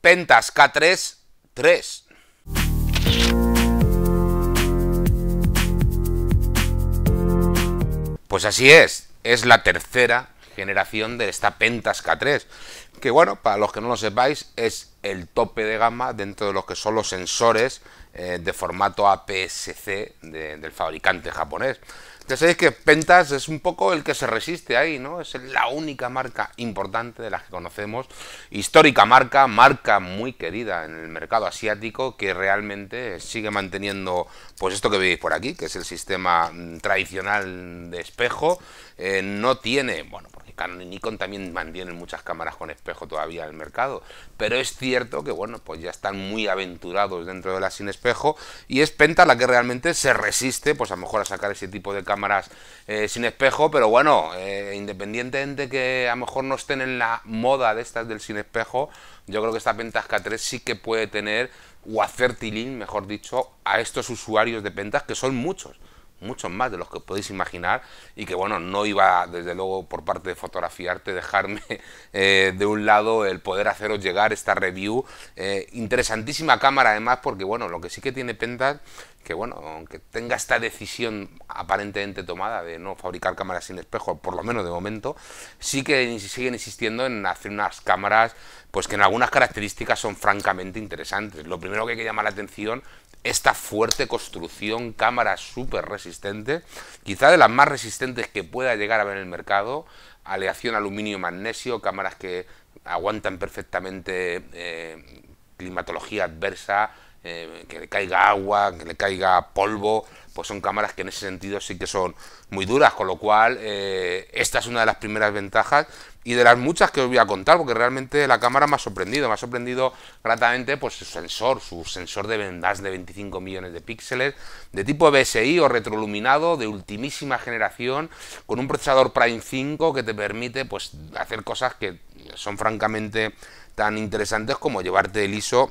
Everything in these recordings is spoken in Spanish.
Pentas K3, 3. Pues así es, es la tercera generación de esta Pentas K3, que bueno, para los que no lo sepáis, es el tope de gama dentro de lo que son los sensores eh, de formato APS-C del fabricante japonés. Ya sabéis que Pentas es un poco el que se resiste ahí, ¿no? Es la única marca importante de las que conocemos, histórica marca, marca muy querida en el mercado asiático que realmente sigue manteniendo pues esto que veis por aquí, que es el sistema mm, tradicional de espejo, eh, no tiene, bueno, Canon y Nikon también mantienen muchas cámaras con espejo todavía en el mercado, pero es cierto que bueno, pues ya están muy aventurados dentro de la sin espejo y es Penta la que realmente se resiste, pues a lo mejor a sacar ese tipo de cámaras eh, sin espejo, pero bueno, eh, independientemente que a lo mejor no estén en la moda de estas del sin espejo, yo creo que esta Pentax K3 sí que puede tener o hacer tilín, mejor dicho, a estos usuarios de Pentax, que son muchos muchos más de los que podéis imaginar y que bueno, no iba desde luego por parte de fotografiarte dejarme eh, de un lado el poder haceros llegar esta review. Eh, interesantísima cámara además porque bueno, lo que sí que tiene Pentas que bueno, aunque tenga esta decisión aparentemente tomada de no fabricar cámaras sin espejo, por lo menos de momento, sí que siguen insistiendo en hacer unas cámaras pues que en algunas características son francamente interesantes. Lo primero que hay que llamar la atención esta fuerte construcción, cámara súper resistente, quizá de las más resistentes que pueda llegar a ver en el mercado, aleación aluminio-magnesio, cámaras que aguantan perfectamente eh, climatología adversa, eh, que le caiga agua, que le caiga polvo, pues son cámaras que en ese sentido sí que son muy duras, con lo cual eh, esta es una de las primeras ventajas y de las muchas que os voy a contar, porque realmente la cámara me ha sorprendido, me ha sorprendido gratamente pues su sensor, su sensor de vendas de 25 millones de píxeles, de tipo BSI o retroiluminado, de ultimísima generación, con un procesador Prime 5 que te permite pues hacer cosas que son francamente tan interesantes como llevarte el ISO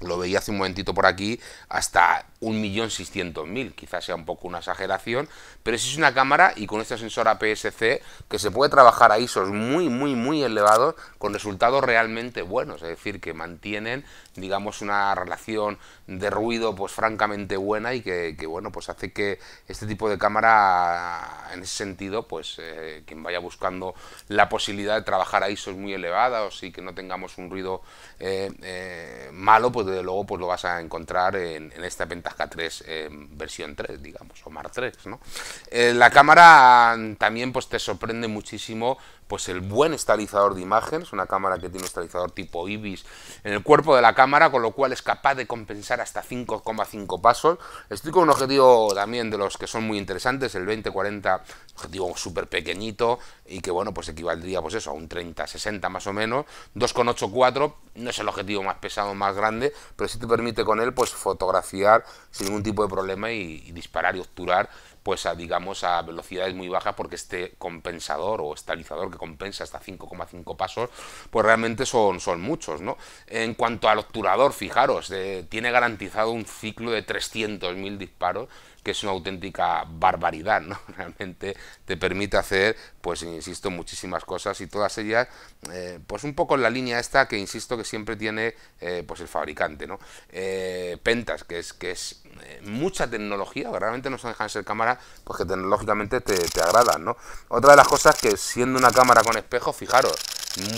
lo veía hace un momentito por aquí, hasta 1.600.000, quizás sea un poco una exageración, pero si es una cámara y con este sensor APS-C que se puede trabajar a ISOs muy, muy, muy elevados con resultados realmente buenos, es decir, que mantienen, digamos, una relación de ruido pues francamente buena y que, bueno, pues hace que este tipo de cámara, en ese sentido, pues eh, quien vaya buscando la posibilidad de trabajar a ISOs muy elevados y que no tengamos un ruido eh, eh, malo, pues desde luego pues lo vas a encontrar en, en esta k 3 en versión 3, digamos, o Mar 3, ¿no? Eh, la cámara mm, también pues te sorprende muchísimo pues el buen estalizador de imágenes... una cámara que tiene un estabilizador tipo IBIS en el cuerpo de la cámara, con lo cual es capaz de compensar hasta 5,5 pasos. Estoy con un objetivo también de los que son muy interesantes, el 20-40, objetivo súper pequeñito y que bueno, pues equivaldría pues eso, a un 30-60 más o menos, 2,84, no es el objetivo más pesado, más grande, pero sí te permite con él pues fotografiar sin ningún tipo de problema y, disparar y obturar pues a, digamos a velocidades muy bajas porque este compensador o estabilizador compensa hasta 5,5 pasos, pues realmente son, son muchos. ¿no? En cuanto al obturador, fijaros, eh, tiene garantizado un ciclo de 300.000 disparos, que es una auténtica barbaridad, ¿no? Realmente te permite hacer, pues insisto, muchísimas cosas y todas ellas, eh, pues un poco en la línea esta que insisto que siempre tiene, eh, pues el fabricante, ¿no? Pentas, que es que es eh, mucha tecnología, realmente no se dejan ser cámaras pues que tecnológicamente te, te, agradan, ¿no? Otra de las cosas que siendo una cámara con espejo, fijaros,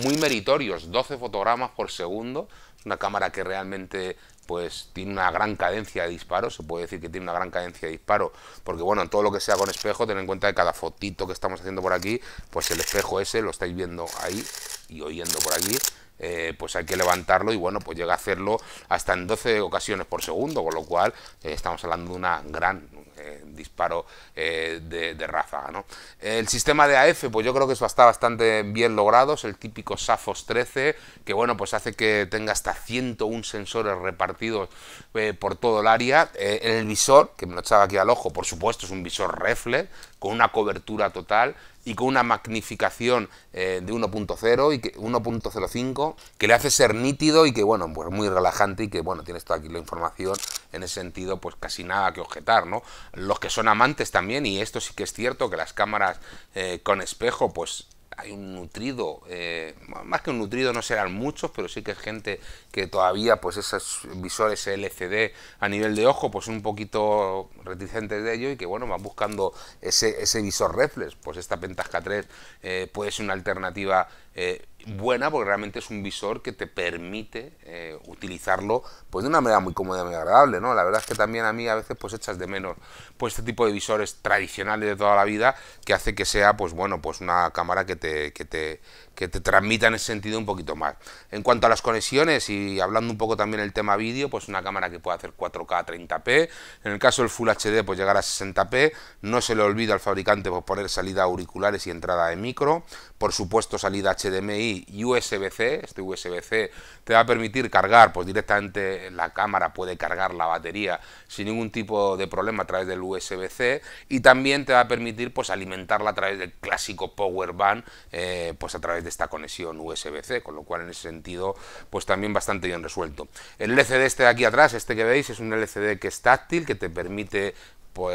muy meritorios, 12 fotogramas por segundo, una cámara que realmente pues tiene una gran cadencia de disparo, se puede decir que tiene una gran cadencia de disparo, porque bueno, en todo lo que sea con espejo, ten en cuenta que cada fotito que estamos haciendo por aquí, pues el espejo ese lo estáis viendo ahí y oyendo por aquí, eh, pues hay que levantarlo y bueno, pues llega a hacerlo hasta en 12 ocasiones por segundo, con lo cual eh, estamos hablando de una gran eh, disparo eh, de, de, ráfaga. ¿no? El sistema de AF, pues yo creo que eso está bastante bien logrado, es el típico Safos 13, que bueno, pues hace que tenga hasta 101 sensores repartidos eh, por todo el área. el visor, que me lo echaba aquí al ojo, por supuesto es un visor reflex, con una cobertura total y con una magnificación de 1.0 y 1.05 que le hace ser nítido y que bueno pues muy relajante y que bueno tienes toda aquí la información en ese sentido pues casi nada que objetar no los que son amantes también, y esto sí que es cierto, que las cámaras eh, con espejo, pues hay un nutrido, eh, más que un nutrido no serán muchos, pero sí que es gente que todavía, pues esos visores LCD a nivel de ojo, pues un poquito reticentes de ello y que bueno, van buscando ese, ese visor reflex, pues esta Pentax K3 eh, puede ser una alternativa eh, buena porque realmente es un visor que te permite eh, utilizarlo pues de una manera muy cómoda y muy agradable, ¿no? La verdad es que también a mí a veces pues echas de menos pues este tipo de visores tradicionales de toda la vida que hace que sea pues bueno pues una cámara que te, que te, que te transmitan ese sentido un poquito más. En cuanto a las conexiones y hablando un poco también el tema vídeo, pues una cámara que puede hacer 4K 30p, en el caso del Full HD pues llegar a 60p, no se le olvida al fabricante pues, poner salida auriculares y entrada de micro, por supuesto salida HDMI y USB-C, este USB-C te va a permitir cargar pues directamente la cámara puede cargar la batería sin ningún tipo de problema a través del USB-C y también te va a permitir pues alimentarla a través del clásico power band eh, pues a través de esta conexión USB-C, con lo cual en ese sentido pues también bastante bien resuelto. El LCD este de aquí atrás, este que veis, es un LCD que es táctil, que te permite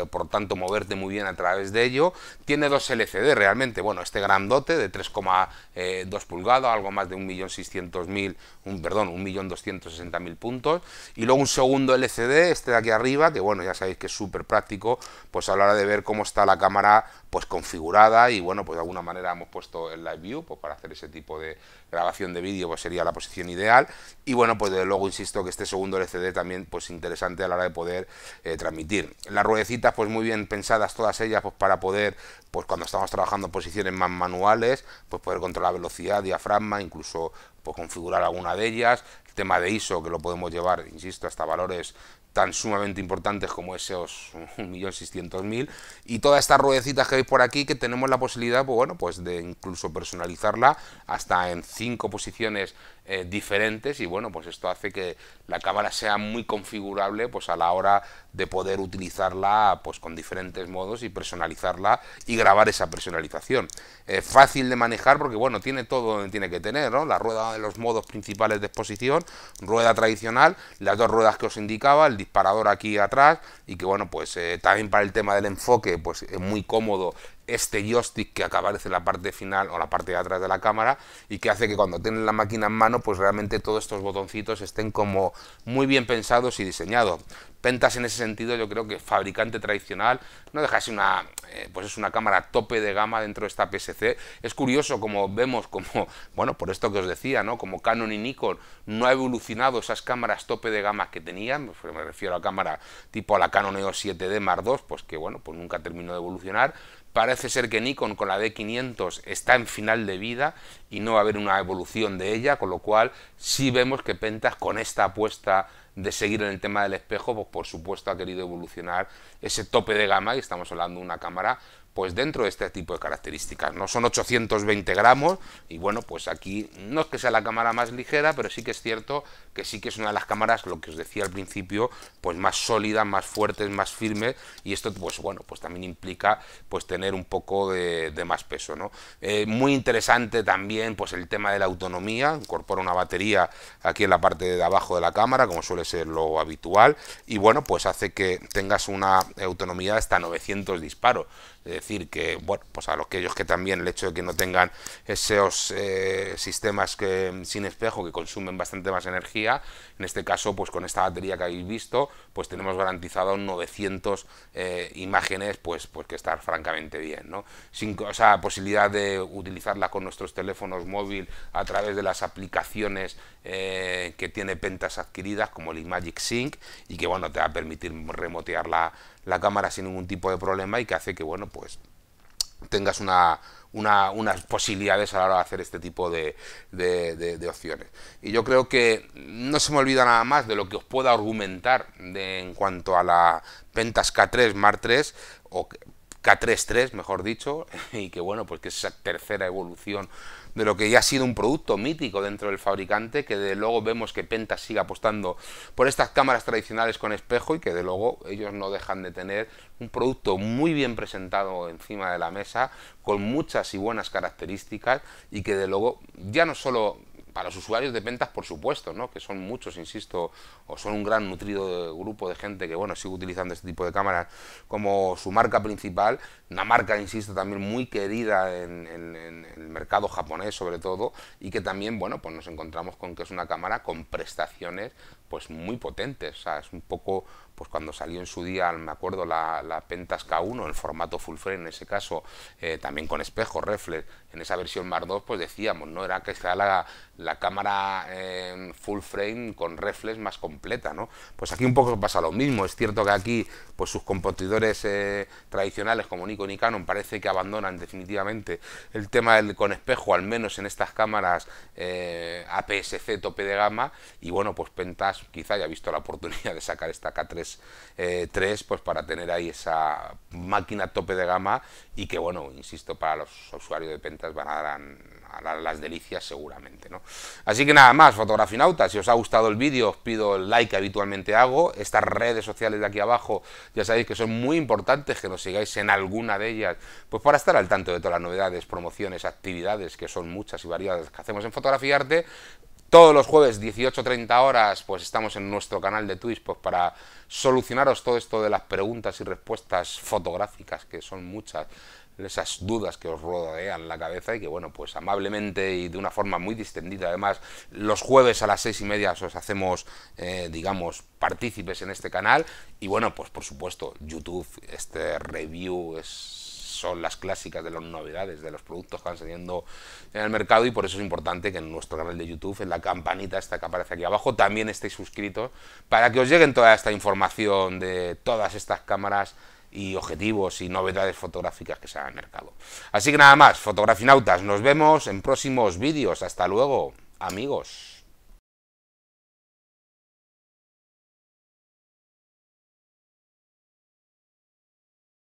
por, tanto moverte muy bien a través de ello. Tiene dos LCD realmente, bueno, este grandote de 3,2 eh, pulgadas, algo más de 1.600.000, un, perdón, 1.260.000 puntos. Y luego un segundo LCD, este de aquí arriba, que bueno, ya sabéis que es súper práctico, pues a la hora de ver cómo está la cámara pues configurada y bueno, pues de alguna manera hemos puesto el Live View pues, para hacer ese tipo de grabación de vídeo, pues sería la posición ideal. Y bueno, pues luego insisto que este segundo LCD también pues interesante a la hora de poder eh, transmitir. La ruedecita pues muy bien pensadas todas ellas pues para poder pues cuando estamos trabajando posiciones más manuales pues poder controlar velocidad diafragma incluso pues configurar alguna de ellas el tema de ISO que lo podemos llevar insisto hasta valores tan sumamente importantes como esos 1.600.000 y todas estas ruedecitas que veis por aquí que tenemos la posibilidad pues bueno pues de incluso personalizarla hasta en cinco posiciones eh, diferentes y bueno, pues esto hace que la cámara sea muy configurable pues a la hora de poder utilizarla pues con diferentes modos y personalizarla y grabar esa personalización. es eh, fácil de manejar porque bueno, tiene todo donde tiene que tener, ¿no? La rueda de los modos principales de exposición, rueda tradicional, las dos ruedas que os indicaba, el disparador aquí atrás y que bueno, pues eh, también para el tema del enfoque pues es muy cómodo este joystick que aparece en la parte final o la parte de atrás de la cámara y que hace que cuando tienen la máquina en mano pues realmente todos estos botoncitos estén como muy bien pensados y diseñados. Pentas en ese sentido yo creo que fabricante tradicional no deja así una eh, pues es una cámara tope de gama dentro de esta PSC. Es curioso como vemos como bueno, por esto que os decía, ¿no? Como Canon y Nikon no ha evolucionado esas cámaras tope de gama que tenían, pues me refiero a cámara tipo la Canon EOS 7D Mark II, pues que bueno, pues nunca terminó de evolucionar, Parece ser que Nikon con la D500 está en final de vida y no va a haber una evolución de ella, con lo cual sí vemos que Pentas con esta apuesta de seguir en el tema del espejo, pues por supuesto ha querido evolucionar ese tope de gama y estamos hablando de una cámara pues dentro de este tipo de características. No son 820 gramos y bueno, pues aquí no es que sea la cámara más ligera, pero sí que es cierto que sí que es una de las cámaras, lo que os decía al principio, pues más sólida, más fuertes, más firme y esto pues bueno, pues también implica pues tener un poco de, más peso, ¿no? Eh, muy interesante también pues el tema de la autonomía, incorpora una batería aquí en la parte de abajo de la cámara, como suele ser lo habitual y bueno, pues hace que tengas una autonomía hasta 900 disparos. Es decir, que, bueno, pues a los que también el hecho de que no tengan esos eh, sistemas que, sin espejo que consumen bastante más energía, en este caso, pues con esta batería que habéis visto, pues tenemos garantizado 900 eh, imágenes, pues, pues que estar francamente bien, ¿no? Sin, o posibilidad de utilizarla con nuestros teléfonos móviles a través de las aplicaciones eh, que tiene pentas adquiridas, como el Imagic Sync, y que, bueno, te va a permitir remotear la la cámara sin ningún tipo de problema y que hace que, bueno, pues tengas una, unas posibilidades a la hora de hacer este tipo de, opciones. Y yo creo que no se me olvida nada más de lo que os pueda argumentar en cuanto a la Pentas K3 mar 3 o k 33 mejor dicho, y que bueno, pues que es esa tercera evolución de lo que ya ha sido un producto mítico dentro del fabricante, que de luego vemos que Penta sigue apostando por estas cámaras tradicionales con espejo y que de luego ellos no dejan de tener un producto muy bien presentado encima de la mesa, con muchas y buenas características y que de luego ya no solo para los usuarios de ventas, por supuesto, ¿no? que son muchos, insisto, o son un gran nutrido grupo de gente que bueno sigue utilizando este tipo de cámaras como su marca principal, una marca, insisto, también muy querida en, el mercado japonés sobre todo, y que también bueno pues nos encontramos con que es una cámara con prestaciones pues muy potentes, o sea, es un poco pues cuando salió en su día, me acuerdo, la, Pentas K1, el formato full frame en ese caso, eh, también con espejo, reflex, en esa versión Mark 2, pues decíamos, ¿no? Era que la, la cámara eh, full frame con reflex más completa, ¿no? Pues aquí un poco pasa lo mismo, es cierto que aquí, pues sus competidores eh, tradicionales como Nikon y Canon parece que abandonan definitivamente el tema del con espejo, al menos en estas cámaras APS-C tope de gama, y bueno, pues Pentas quizá haya visto la oportunidad de sacar esta K3 eh, tres 3, pues para tener ahí esa máquina tope de gama y que, bueno, insisto, para los usuarios de Pentas van a dar las delicias seguramente, ¿no? Así que nada más, FotografiNauta si os ha gustado el vídeo os pido el like que habitualmente hago, estas redes sociales de aquí abajo ya sabéis que son muy importantes, que nos sigáis en alguna de ellas, pues para estar al tanto de todas las novedades, promociones, actividades, que son muchas y variadas que hacemos en Fotografía Arte, todos los jueves, 18.30 horas, pues estamos en nuestro canal de Twitch pues, para solucionaros todo esto de las preguntas y respuestas fotográficas, que son muchas, esas dudas que os rodean la cabeza y que, bueno, pues amablemente y de una forma muy distendida. Además, los jueves a las seis y media os hacemos, eh, digamos, partícipes en este canal. Y bueno, pues por supuesto, YouTube, este review es son las clásicas de las novedades, de los productos que van saliendo en el mercado y por eso es importante que en nuestro canal de YouTube, en la campanita esta que aparece aquí abajo, también estéis suscritos para que os lleguen toda esta información de todas estas cámaras y objetivos y novedades fotográficas que se han mercado. Así que nada más, fotografinautas, nos vemos en próximos vídeos. Hasta luego, amigos.